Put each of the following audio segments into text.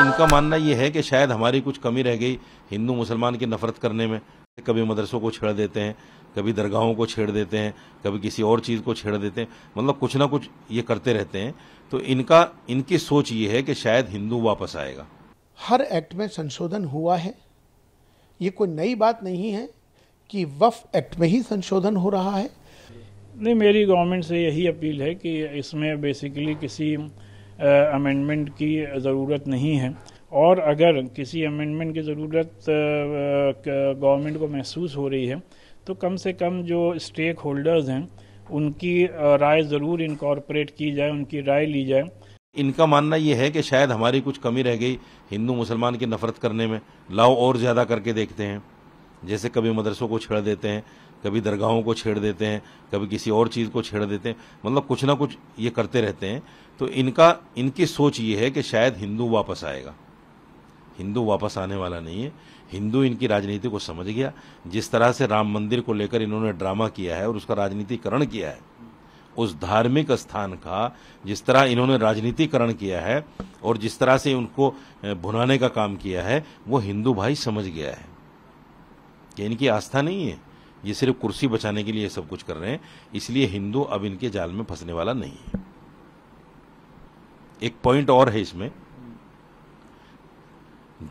इनका मानना यह है कि शायद हमारी कुछ कमी रह गई हिंदू मुसलमान की नफरत करने में कभी मदरसों को छेड़ देते हैं कभी दरगाहों को छेड़ देते हैं कभी किसी और चीज़ को छेड़ देते हैं मतलब कुछ ना कुछ ये करते रहते हैं तो इनका इनकी सोच ये है कि शायद हिंदू वापस आएगा हर एक्ट में संशोधन हुआ है ये कोई नई बात नहीं है कि वफ एक्ट में ही संशोधन हो रहा है नहीं मेरी गवर्नमेंट से यही अपील है कि इसमें बेसिकली किसी अमेंडमेंट की ज़रूरत नहीं है और अगर किसी अमेंडमेंट की ज़रूरत गवर्नमेंट को महसूस हो रही है तो कम से कम जो स्टेक होल्डर्स हैं उनकी राय ज़रूर इनकॉर्पोरेट की जाए उनकी राय ली जाए इनका मानना यह है कि शायद हमारी कुछ कमी रह गई हिंदू मुसलमान की नफरत करने में लाओ और ज़्यादा करके देखते हैं जैसे कभी मदरसों को छेड़ देते हैं कभी दरगाहों को छेड़ देते हैं कभी किसी और चीज़ को छेड़ देते हैं मतलब कुछ ना कुछ ये करते रहते हैं तो इनका इनकी सोच ये है कि शायद हिंदू वापस आएगा हिंदू वापस आने वाला नहीं है हिंदू इनकी राजनीति को समझ गया जिस तरह से राम मंदिर को लेकर इन्होंने ड्रामा किया है और उसका राजनीतिकरण किया है उस धार्मिक स्थान का जिस तरह इन्होंने राजनीतिकरण किया है और जिस तरह से उनको भुनाने का काम किया है वो हिंदू भाई समझ गया है कि इनकी आस्था नहीं है ये सिर्फ कुर्सी बचाने के लिए सब कुछ कर रहे हैं इसलिए हिंदू अब इनके जाल में फंसने वाला नहीं है एक पॉइंट और है इसमें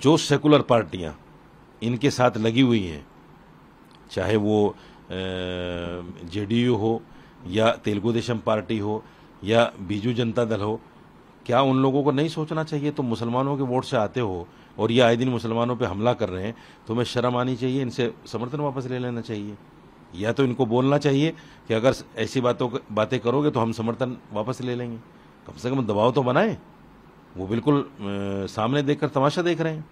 जो सेकुलर पार्टियां इनके साथ लगी हुई हैं चाहे वो जेडीयू हो या तेलुगु देशम पार्टी हो या बीजू जनता दल हो क्या उन लोगों को नहीं सोचना चाहिए तुम तो मुसलमानों के वोट से आते हो और ये आए दिन मुसलमानों पे हमला कर रहे हैं तुम्हें शर्म आनी चाहिए इनसे समर्थन वापस ले लेना चाहिए या तो इनको बोलना चाहिए कि अगर ऐसी बातों बातें करोगे तो हम समर्थन वापस ले लेंगे कम से कम दबाव तो बनाए वो बिल्कुल सामने देखकर तमाशा देख रहे हैं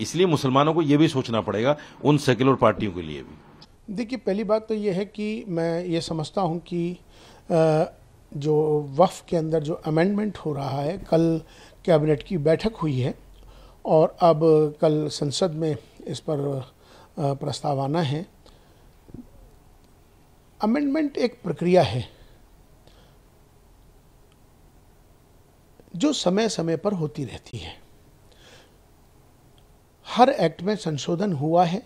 इसलिए मुसलमानों को ये भी सोचना पड़ेगा उन सेक्युलर पार्टियों के लिए भी देखिए पहली बात तो ये है कि मैं ये समझता हूँ कि आ, जो वफ़ के अंदर जो अमेंडमेंट हो रहा है कल कैबिनेट की बैठक हुई है और अब कल संसद में इस पर प्रस्ताव आना है अमेंडमेंट एक प्रक्रिया है जो समय समय पर होती रहती है हर एक्ट में संशोधन हुआ है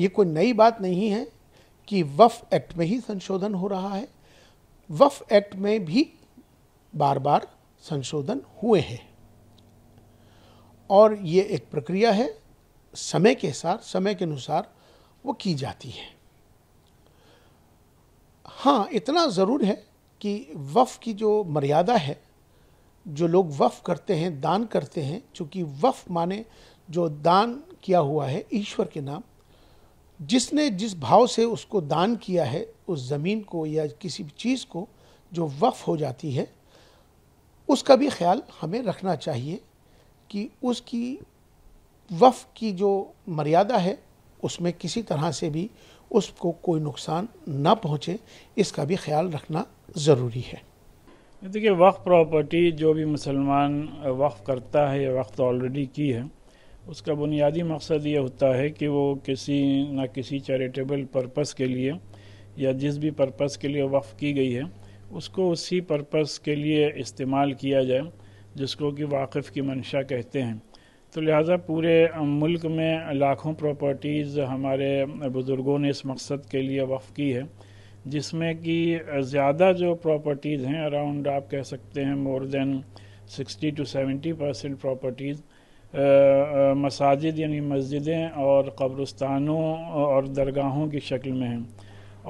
ये कोई नई बात नहीं है कि वफ़ एक्ट में ही संशोधन हो रहा है वफ एक्ट में भी बार बार संशोधन हुए हैं और ये एक प्रक्रिया है समय के साथ समय के अनुसार वो की जाती है हाँ इतना ज़रूर है कि वफ़ की जो मर्यादा है जो लोग वफ़ करते हैं दान करते हैं चूँकि वफ़ माने जो दान किया हुआ है ईश्वर के नाम जिसने जिस भाव से उसको दान किया है उस ज़मीन को या किसी भी चीज़ को जो वक्फ हो जाती है उसका भी ख्याल हमें रखना चाहिए कि उसकी वफ़ की जो मर्यादा है उसमें किसी तरह से भी उसको कोई नुकसान ना पहुँचे इसका भी ख्याल रखना ज़रूरी है देखिए वक्फ प्रॉपर्टी जो भी मुसलमान वक्फ करता है या वक्त तो ऑलरेडी की है उसका बुनियादी मकसद ये होता है कि वो किसी ना किसी चैरिटेबल पर्पस के लिए या जिस भी पर्पस के लिए वफ़ की गई है उसको उसी पर्पस के लिए इस्तेमाल किया जाए जिसको कि वाक़फ़ की मंशा कहते हैं तो लिहाजा पूरे मुल्क में लाखों प्रॉपर्टीज़ हमारे बुज़ुर्गों ने इस मकसद के लिए वफ़ की है जिसमें कि ज़्यादा जो प्रॉपर्टीज़ हैं अराउंड आप कह सकते हैं more than 60 to 70 percent properties मसाजिद यानी मस्जिदें और कब्रस्तानों और दरगाहों की शक्ल में हैं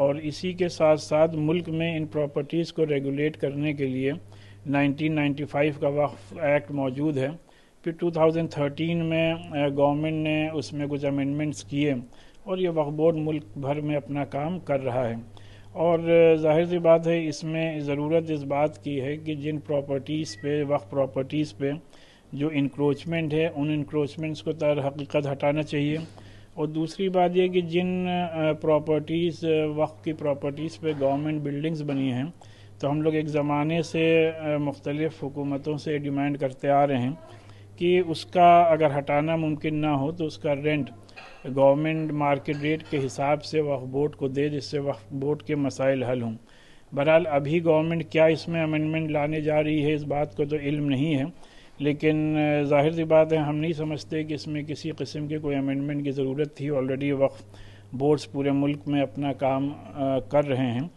और इसी के साथ साथ मुल्क में इन प्रॉपर्टीज़ को रेगुलेट करने के लिए 1995 का वक्फ एक्ट मौजूद है फिर 2013 में गवर्नमेंट ने उसमें कुछ अमेंडमेंट्स किए और ये वक्फ बोर्ड मुल्क भर में अपना काम कर रहा है और जाहिर सी बात है इसमें ज़रूरत इस बात की है कि जिन प्रॉपर्टीज़ पे वक्फ प्रॉपर्टीज़ पे जो इनक्रोचमेंट है उन इनक्रोचमेंट्स को तर हकीकत हटाना चाहिए और दूसरी बात यह कि जिन प्रॉपर्टीज़ वक्त की प्रॉपर्टीज़ पे गवर्नमेंट बिल्डिंग्स बनी हैं तो हम लोग एक ज़माने से मुख्तलिफ़ हुकूमतों से डिमांड करते आ रहे हैं कि उसका अगर हटाना मुमकिन ना हो तो उसका रेंट गवर्नमेंट मार्केट रेट के हिसाब से वक्फ बोर्ड को दे जिससे वक्फ बोर्ड के मसाइल हल हों बहरहाल अभी गवर्नमेंट क्या इसमें अमेंडमेंट लाने जा रही है इस बात को तो इल्म नहीं है लेकिन ज़ाहिर सी बात है हम नहीं समझते कि इसमें किसी किस्म के कोई अमेंडमेंट की ज़रूरत थी ऑलरेडी वक्त बोर्ड्स पूरे मुल्क में अपना काम कर रहे हैं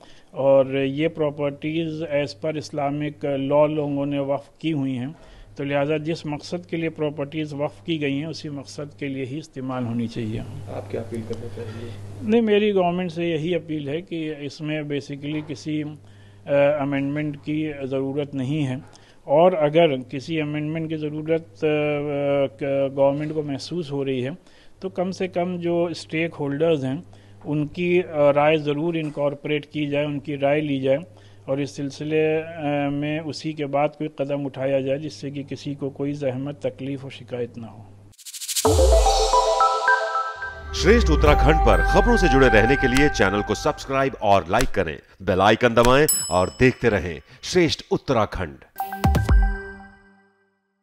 और ये properties as per Islamic law लोगों ने वफ़ की हुई हैं तो लिहाजा जिस मकसद के लिए प्रॉपर्टीज़ वफ़ की गई हैं उसी मकसद के लिए ही इस्तेमाल होनी चाहिए आप क्या अपील करना चाहिए नहीं मेरी गवर्नमेंट से यही अपील है कि इसमें बेसिकली किसी अमेंडमेंट की ज़रूरत नहीं है और अगर किसी अमेंडमेंट की ज़रूरत गवर्नमेंट को महसूस हो रही है तो कम से कम जो स्टेक होल्डर्स हैं उनकी राय ज़रूर इनकॉर्पोरेट की जाए उनकी राय ली जाए और इस सिलसिले में उसी के बाद कोई कदम उठाया जाए जिससे कि किसी को कोई जहमत तकलीफ और शिकायत ना हो श्रेष्ठ उत्तराखंड पर खबरों से जुड़े रहने के लिए चैनल को सब्सक्राइब और लाइक करें बेल आइकन दबाएं और देखते रहें श्रेष्ठ उत्तराखंड